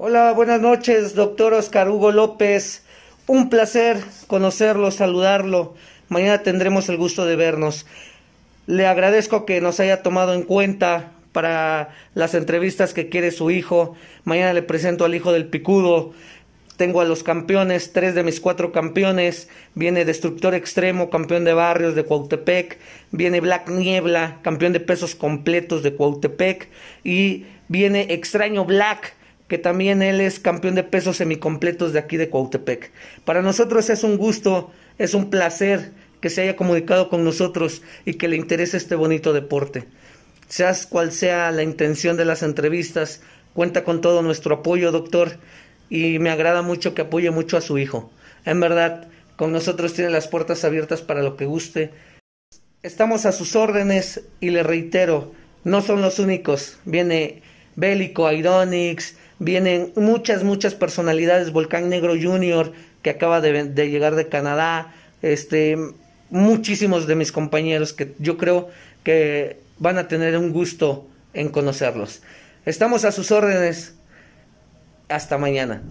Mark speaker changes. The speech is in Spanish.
Speaker 1: Hola, buenas noches, doctor Oscar Hugo López. Un placer conocerlo, saludarlo. Mañana tendremos el gusto de vernos. Le agradezco que nos haya tomado en cuenta para las entrevistas que quiere su hijo. Mañana le presento al hijo del Picudo. Tengo a los campeones, tres de mis cuatro campeones. Viene Destructor Extremo, campeón de barrios de Cuautepec. Viene Black Niebla, campeón de pesos completos de Cuautepec. Y viene Extraño Black, que también él es campeón de pesos semicompletos de aquí de Cuautepec. Para nosotros es un gusto, es un placer que se haya comunicado con nosotros y que le interese este bonito deporte. Seas cual sea la intención de las entrevistas, cuenta con todo nuestro apoyo, doctor, y me agrada mucho que apoye mucho a su hijo. En verdad, con nosotros tiene las puertas abiertas para lo que guste. Estamos a sus órdenes y le reitero, no son los únicos. Viene Bélico, Ironix, vienen muchas, muchas personalidades, Volcán Negro Junior, que acaba de, de llegar de Canadá, este, muchísimos de mis compañeros que yo creo que van a tener un gusto en conocerlos. Estamos a sus órdenes. Hasta mañana.